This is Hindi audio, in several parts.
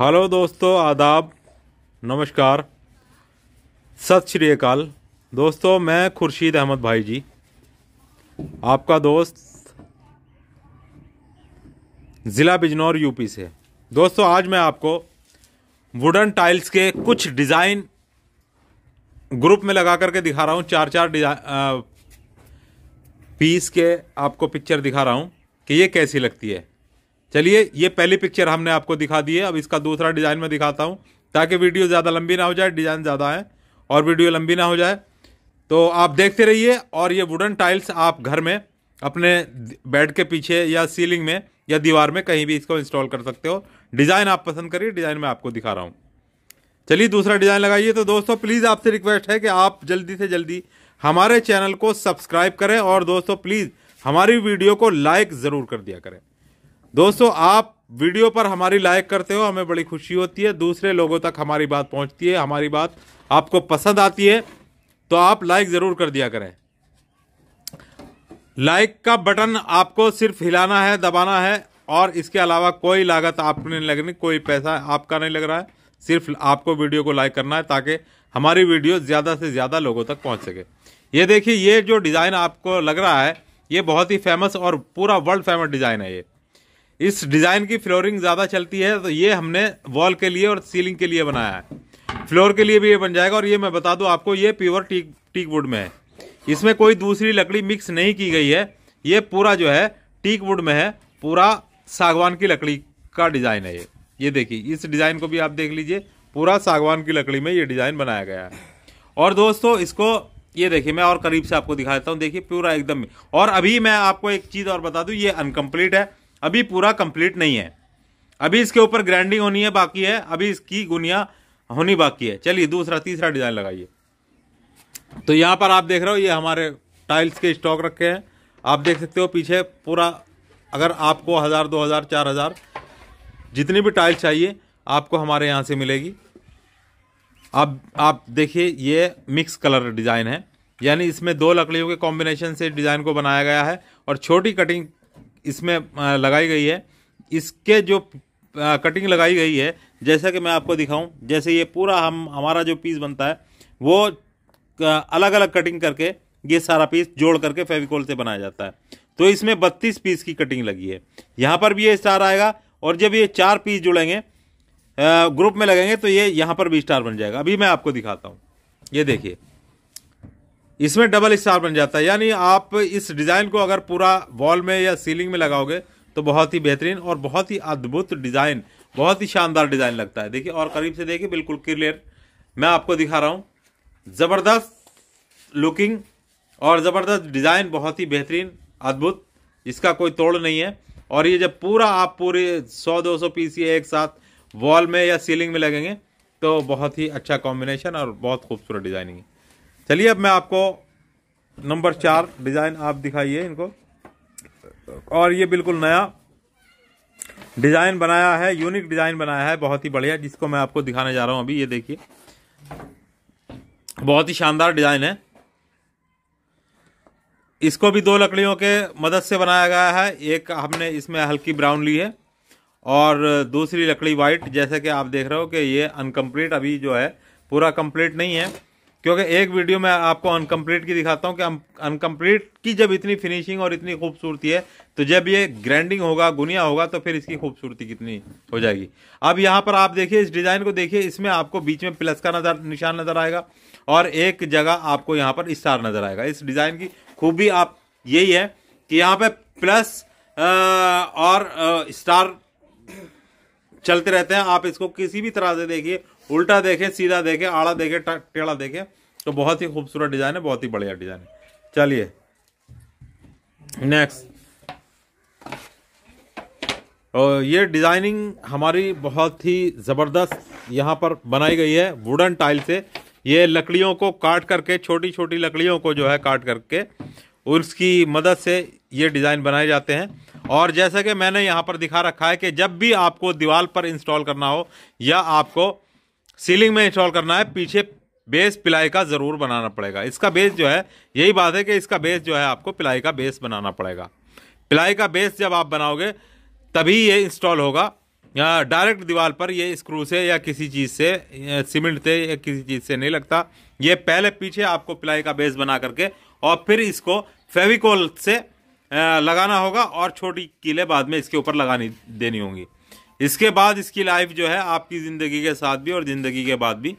हेलो दोस्तों आदाब नमस्कार सत श्री अकाल दोस्तों मैं खुर्शीद अहमद भाई जी आपका दोस्त ज़िला बिजनौर यूपी से दोस्तों आज मैं आपको वुडन टाइल्स के कुछ डिज़ाइन ग्रुप में लगा करके दिखा रहा हूँ चार चार डिज़ाइन पीस के आपको पिक्चर दिखा रहा हूँ कि ये कैसी लगती है चलिए ये पहली पिक्चर हमने आपको दिखा दी है अब इसका दूसरा डिज़ाइन में दिखाता हूँ ताकि वीडियो ज़्यादा लंबी ना हो जाए डिज़ाइन ज़्यादा है और वीडियो लंबी ना हो जाए तो आप देखते रहिए और ये वुडन टाइल्स आप घर में अपने बेड के पीछे या सीलिंग में या दीवार में कहीं भी इसको इंस्टॉल कर सकते हो डिज़ाइन आप पसंद करिए डिज़ाइन मैं आपको दिखा रहा हूँ चलिए दूसरा डिज़ाइन लगाइए तो दोस्तों प्लीज़ आपसे रिक्वेस्ट है कि आप जल्दी से जल्दी हमारे चैनल को सब्सक्राइब करें और दोस्तों प्लीज़ हमारी वीडियो को लाइक ज़रूर कर दिया करें दोस्तों आप वीडियो पर हमारी लाइक करते हो हमें बड़ी खुशी होती है दूसरे लोगों तक हमारी बात पहुंचती है हमारी बात आपको पसंद आती है तो आप लाइक ज़रूर कर दिया करें लाइक का बटन आपको सिर्फ हिलाना है दबाना है और इसके अलावा कोई लागत आपको नहीं लगनी कोई पैसा आपका नहीं लग रहा है सिर्फ आपको वीडियो को लाइक करना है ताकि हमारी वीडियो ज़्यादा से ज़्यादा लोगों तक पहुंच सके ये देखिए ये जो डिज़ाइन आपको लग रहा है ये बहुत ही फेमस और पूरा वर्ल्ड फेमस डिज़ाइन है ये इस डिज़ाइन की फ्लोरिंग ज़्यादा चलती है तो ये हमने वॉल के लिए और सीलिंग के लिए बनाया है फ्लोर के लिए भी ये बन जाएगा और ये मैं बता दूँ आपको ये प्योर टीक टीक वुड में है इसमें कोई दूसरी लकड़ी मिक्स नहीं की गई है ये पूरा जो है टीक वुड में है पूरा सागवान की लकड़ी का डिज़ाइन है ये ये देखिए इस डिज़ाइन को भी आप देख लीजिए पूरा सागवान की लकड़ी में ये डिज़ाइन बनाया गया है और दोस्तों इसको ये देखिए मैं और करीब से आपको दिखा देता हूँ देखिए पूरा एकदम और अभी मैं आपको एक चीज़ और बता दूँ ये अनकम्प्लीट है अभी पूरा कंप्लीट नहीं है अभी इसके ऊपर ग्रैंडिंग होनी है बाकी है अभी इसकी गुनिया होनी बाकी है चलिए दूसरा तीसरा डिज़ाइन लगाइए तो यहाँ पर आप देख रहे हो ये हमारे टाइल्स के स्टॉक रखे हैं आप देख सकते हो पीछे पूरा अगर आपको हज़ार दो हज़ार चार हज़ार जितनी भी टाइल्स चाहिए आपको हमारे यहाँ से मिलेगी आप आप देखिए ये मिक्स कलर डिज़ाइन है यानी इसमें दो लकड़ियों के कॉम्बिनेशन से डिज़ाइन को बनाया गया है और छोटी कटिंग इसमें लगाई गई है इसके जो कटिंग लगाई गई है जैसा कि मैं आपको दिखाऊं जैसे ये पूरा हम हमारा जो पीस बनता है वो अलग अलग कटिंग करके ये सारा पीस जोड़ करके फेविकोल से बनाया जाता है तो इसमें बत्तीस पीस की कटिंग लगी है यहाँ पर भी ये स्टार आएगा और जब ये चार पीस जुड़ेंगे ग्रुप में लगेंगे तो ये यहाँ पर भी स्टार बन जाएगा अभी मैं आपको दिखाता हूँ ये देखिए इसमें डबल स्टार बन जाता है यानी आप इस डिज़ाइन को अगर पूरा वॉल में या सीलिंग में लगाओगे तो बहुत ही बेहतरीन और बहुत ही अद्भुत डिज़ाइन बहुत ही शानदार डिज़ाइन लगता है देखिए और करीब से देखिए बिल्कुल क्लियर मैं आपको दिखा रहा हूँ ज़बरदस्त लुकिंग और ज़बरदस्त डिज़ाइन बहुत ही बेहतरीन अद्भुत इसका कोई तोड़ नहीं है और ये जब पूरा आप पूरे 100-200 पीस ये एक साथ वॉल में या सीलिंग में लगेंगे तो बहुत ही अच्छा कॉम्बिनेशन और बहुत खूबसूरत डिज़ाइनिंग है चलिए अब मैं आपको नंबर चार डिज़ाइन आप दिखाइए इनको और ये बिल्कुल नया डिज़ाइन बनाया है यूनिक डिज़ाइन बनाया है बहुत ही बढ़िया जिसको मैं आपको दिखाने जा रहा हूँ अभी ये देखिए बहुत ही शानदार डिज़ाइन है इसको भी दो लकड़ियों के मदद से बनाया गया है एक हमने इसमें हल्की ब्राउन ली है और दूसरी लकड़ी वाइट जैसे कि आप देख रहे हो कि ये अनकम्प्लीट अभी जो है पूरा कंप्लीट नहीं है क्योंकि एक वीडियो में आपको अनकम्प्लीट की दिखाता हूँ कि अनकम्प्लीट की जब इतनी फिनिशिंग और इतनी खूबसूरती है तो जब ये ग्रैंडिंग होगा गुनिया होगा तो फिर इसकी खूबसूरती कितनी हो जाएगी अब यहाँ पर आप देखिए इस डिज़ाइन को देखिए इसमें आपको बीच में प्लस का नज़र निशान नज़र आएगा और एक जगह आपको यहाँ पर स्टार नज़र आएगा इस डिज़ाइन की खूबी आप यही है कि यहाँ पर प्लस और स्टार चलते रहते हैं आप इसको किसी भी तरह से देखिए उल्टा देखें सीधा देखें आड़ा देखें टेढ़ा देखें तो बहुत ही खूबसूरत डिज़ाइन है बहुत ही बढ़िया डिज़ाइन है चलिए नेक्स्ट और ये डिज़ाइनिंग हमारी बहुत ही ज़बरदस्त यहाँ पर बनाई गई है वुडन टाइल से ये लकड़ियों को काट करके छोटी छोटी लकड़ियों को जो है काट करके उसकी मदद से ये डिज़ाइन बनाए जाते हैं और जैसा कि मैंने यहाँ पर दिखा रखा है कि जब भी आपको दीवार पर इंस्टॉल करना हो या आपको सीलिंग में इंस्टॉल करना है पीछे बेस पिलाई का ज़रूर बनाना पड़ेगा इसका बेस जो है यही बात है कि इसका बेस जो है आपको पिलाई का बेस बनाना पड़ेगा पिलाई का बेस जब आप बनाओगे तभी ये इंस्टॉल होगा या डायरेक्ट दीवार पर ये स्क्रू से या किसी चीज़ से सीमेंट से या किसी चीज़ से नहीं लगता ये पहले पीछे आपको पिलाई का बेस बना करके और फिर इसको फेविकोल से लगाना होगा और छोटी कीले बाद में इसके ऊपर लगानी देनी होंगी इसके बाद इसकी लाइफ जो है आपकी ज़िंदगी के साथ भी और ज़िंदगी के बाद भी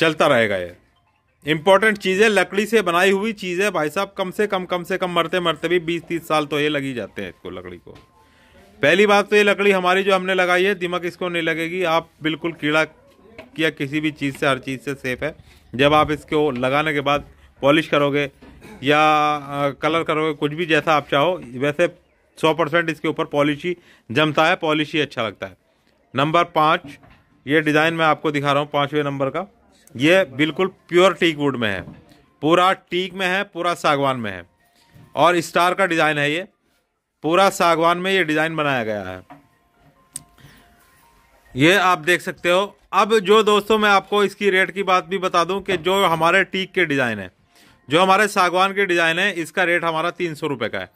चलता रहेगा ये इंपॉर्टेंट चीज़ें लकड़ी से बनाई हुई चीज़ें भाई साहब कम से कम कम से कम मरते मरते भी बीस तीस साल तो ये लगी जाते हैं इसको लकड़ी को पहली बात तो ये लकड़ी हमारी जो हमने लगाई है दिमक इसको नहीं लगेगी आप बिल्कुल कीड़ा किया किसी भी चीज़ से हर चीज़ से सेफ है जब आप इसको लगाने के बाद पॉलिश करोगे या कलर करोगे कुछ भी जैसा आप चाहो वैसे सौ परसेंट इसके ऊपर पॉलिशी जमता है पॉलिशी अच्छा लगता है नंबर पाँच ये डिज़ाइन मैं आपको दिखा रहा हूँ पाँचवें नंबर का ये बिल्कुल प्योर टीक वुड में है पूरा टीक में है पूरा सागवान में है और स्टार का डिज़ाइन है ये पूरा सागवान में ये डिज़ाइन बनाया गया है ये आप देख सकते हो अब जो दोस्तों मैं आपको इसकी रेट की बात भी बता दूं कि जो हमारे टीक के डिज़ाइन है जो हमारे सागवान के डिज़ाइन है इसका रेट हमारा तीन सौ रुपये का है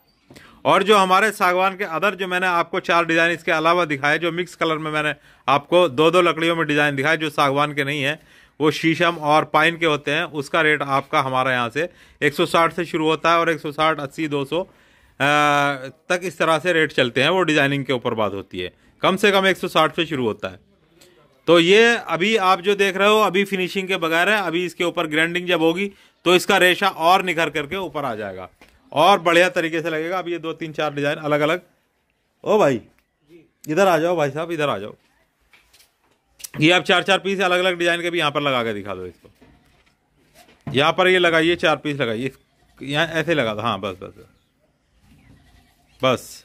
और जो हमारे सागवान के अदर जो मैंने आपको चार डिज़ाइन इसके अलावा दिखाए जो मिक्स कलर में मैंने आपको दो दो लकड़ियों में डिज़ाइन दिखाए जो सागवान के नहीं है वो शीशम और पाइन के होते हैं उसका रेट आपका हमारे यहाँ से 160 से शुरू होता है और 160 सौ साठ तक इस तरह से रेट चलते हैं वो डिज़ाइनिंग के ऊपर बात होती है कम से कम एक से शुरू होता है तो ये अभी आप जो देख रहे हो अभी फिनिशिंग के बगैर है अभी इसके ऊपर ग्रैंडिंग जब होगी तो इसका रेशा और निखर करके ऊपर आ जाएगा और बढ़िया तरीके से लगेगा अब ये दो तीन चार डिज़ाइन अलग अलग ओ भाई इधर आ जाओ भाई साहब इधर आ जाओ ये आप चार चार पीस अलग अलग डिज़ाइन के भी यहाँ पर लगा के दिखा दो इसको यहाँ पर ये लगाइए चार पीस लगाइए यहाँ ऐसे लगा दो हाँ बस बस बस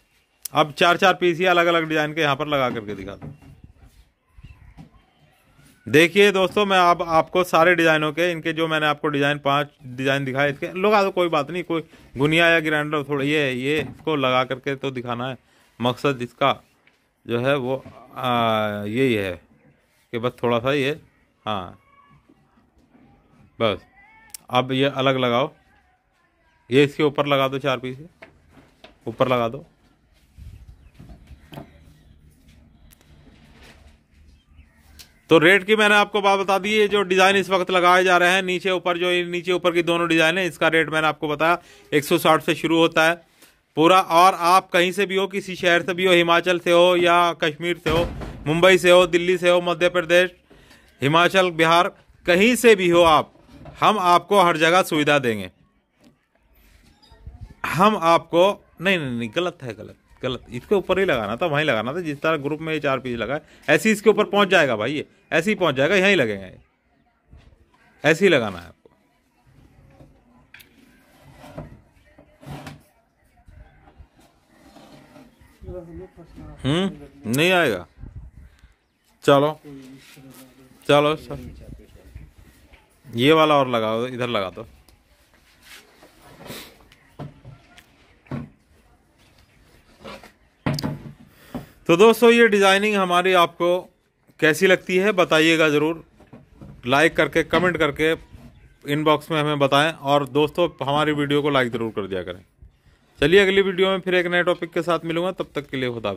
अब चार चार पीस ही अलग अलग डिज़ाइन के यहाँ पर लगा करके दिखा दो देखिए दोस्तों मैं अब आप, आपको सारे डिज़ाइनों के इनके जो मैंने आपको डिज़ाइन पांच डिज़ाइन दिखाए इसके लोग आ तो कोई बात नहीं कोई गुनिया या ग्राइंडर थोड़ा ये ये इसको लगा करके तो दिखाना है मकसद इसका जो है वो यही है कि बस थोड़ा सा ये हाँ बस अब ये अलग लगाओ ये इसके ऊपर लगा दो चार पीस ऊपर लगा दो तो रेट की मैंने आपको बात बता दी है जो डिज़ाइन इस वक्त लगाए जा रहे हैं नीचे ऊपर जो नीचे ऊपर की दोनों डिज़ाइन है इसका रेट मैंने आपको बताया 160 से शुरू होता है पूरा और आप कहीं से भी हो किसी शहर से भी हो हिमाचल से हो या कश्मीर से हो मुंबई से हो दिल्ली से हो मध्य प्रदेश हिमाचल बिहार कहीं से भी हो आप हम आपको हर जगह सुविधा देंगे हम आपको नहीं नहीं नहीं गलत है गलत गलत इसके ऊपर ही लगाना था वहीं लगाना था जिस तरह ग्रुप में ये चार पीस लगा ऐसे ही इसके ऊपर पहुंच जाएगा भाई ये ऐसे ही पहुंच जाएगा यहीं लगेंगे ऐसे ही लगाना है आपको हम्म नहीं आएगा चलो चलो सर ये वाला और लगाओ इधर लगा दो तो दोस्तों ये डिज़ाइनिंग हमारी आपको कैसी लगती है बताइएगा ज़रूर लाइक करके कमेंट करके इनबॉक्स में हमें बताएं और दोस्तों हमारी वीडियो को लाइक ज़रूर कर दिया करें चलिए अगली वीडियो में फिर एक नए टॉपिक के साथ मिलूंगा तब तक के लिए खुदा